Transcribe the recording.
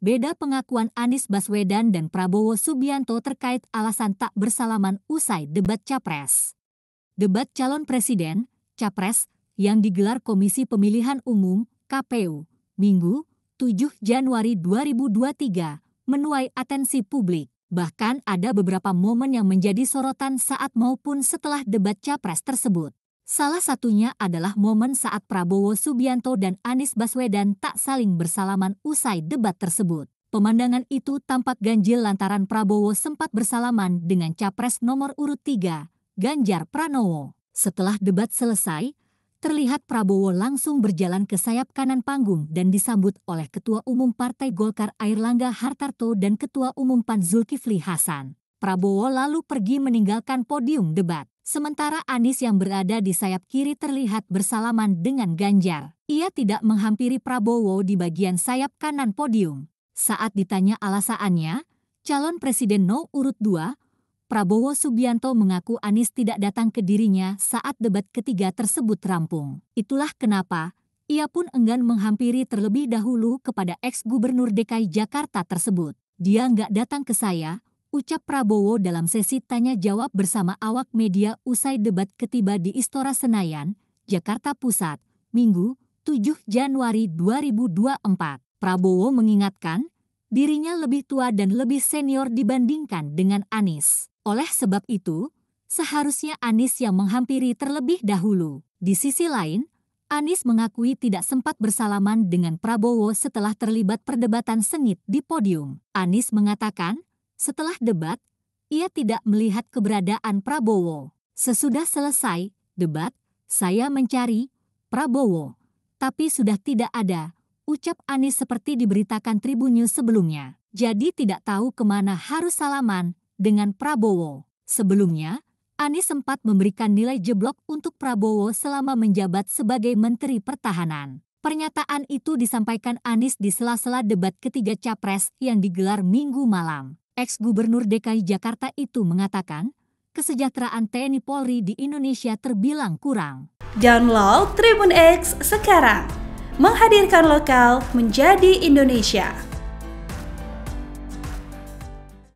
beda pengakuan Anies Baswedan dan Prabowo Subianto terkait alasan tak bersalaman usai debat capres. Debat calon presiden, capres, yang digelar Komisi Pemilihan Umum, KPU, Minggu, 7 Januari 2023, menuai atensi publik. Bahkan ada beberapa momen yang menjadi sorotan saat maupun setelah debat capres tersebut. Salah satunya adalah momen saat Prabowo Subianto dan Anies Baswedan tak saling bersalaman usai debat tersebut. Pemandangan itu tampak ganjil lantaran Prabowo sempat bersalaman dengan capres nomor urut tiga, Ganjar Pranowo. Setelah debat selesai, terlihat Prabowo langsung berjalan ke sayap kanan panggung dan disambut oleh Ketua Umum Partai Golkar Air Langga Hartarto dan Ketua Umum PAN Zulkifli Hasan. Prabowo lalu pergi meninggalkan podium debat. Sementara Anis yang berada di sayap kiri terlihat bersalaman dengan Ganjar. Ia tidak menghampiri Prabowo di bagian sayap kanan podium. Saat ditanya alasannya, calon presiden no urut 2, Prabowo Subianto mengaku Anis tidak datang ke dirinya saat debat ketiga tersebut rampung. Itulah kenapa ia pun enggan menghampiri terlebih dahulu kepada ex-gubernur DKI Jakarta tersebut. Dia nggak datang ke saya, ucap Prabowo dalam sesi tanya-jawab bersama awak media usai debat ketiba di Istora Senayan, Jakarta Pusat, Minggu, 7 Januari 2024. Prabowo mengingatkan, dirinya lebih tua dan lebih senior dibandingkan dengan Anies. Oleh sebab itu, seharusnya Anies yang menghampiri terlebih dahulu. Di sisi lain, Anies mengakui tidak sempat bersalaman dengan Prabowo setelah terlibat perdebatan sengit di podium. Anies mengatakan, setelah debat, ia tidak melihat keberadaan Prabowo. Sesudah selesai debat, saya mencari Prabowo, tapi sudah tidak ada, ucap Anies seperti diberitakan Tribun sebelumnya. Jadi tidak tahu kemana harus salaman dengan Prabowo. Sebelumnya, Anies sempat memberikan nilai jeblok untuk Prabowo selama menjabat sebagai Menteri Pertahanan. Pernyataan itu disampaikan Anies di sela-sela debat ketiga capres yang digelar minggu malam. Ex-Gubernur DKI Jakarta itu mengatakan, kesejahteraan TNI Polri di Indonesia terbilang kurang. Download Tribun X sekarang, menghadirkan lokal menjadi Indonesia.